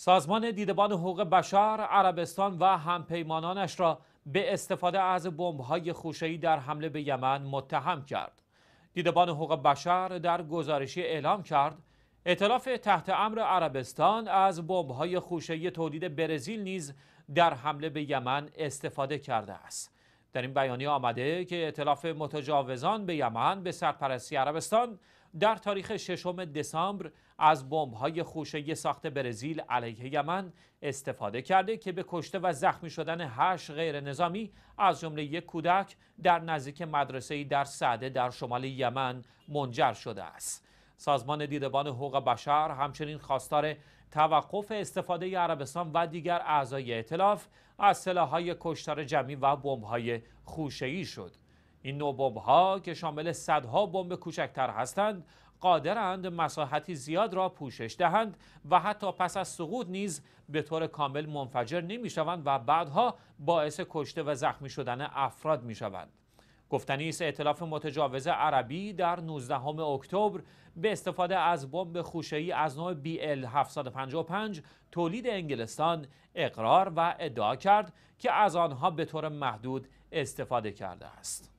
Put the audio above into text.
سازمان دیدبان حقوق بشر عربستان و همپیمانانش را به استفاده از بمب‌های خوشه‌ای در حمله به یمن متهم کرد. دیدبان حقوق بشر در گزارشی اعلام کرد اطلاف تحت امر عربستان از بمب‌های خوشه‌ای تولید برزیل نیز در حمله به یمن استفاده کرده است. در این بیانیه آمده که اطلاف متجاوزان به یمن به سرپرستی عربستان در تاریخ ششم دسامبر از بمب‌های خوشه ساخت برزیل علیه یمن استفاده کرده که به کشته و زخمی شدن هشت غیر نظامی از جمله یک کودک در نزدیک مدرسه در سعده در شمال یمن منجر شده است. سازمان دیدبان حقوق بشر همچنین خواستار توقف استفاده عربستان و دیگر اعضای ائتلاف از سلاح‌های کشتار جمعی و بمب‌های خوشه‌ای شد. این نوع بمب ها که شامل صدها بمب کوچکتر هستند قادرند مساحتی زیاد را پوشش دهند و حتی پس از سقوط نیز به طور کامل منفجر نمی شوند و بعدها باعث کشته و زخمی شدن افراد می شوند. گفتنی است ائتلاف متجاوز عربی در 19 اکتبر به استفاده از بمب خوشه‌ای از نوع BL-755 تولید انگلستان اقرار و ادعا کرد که از آنها به طور محدود استفاده کرده است.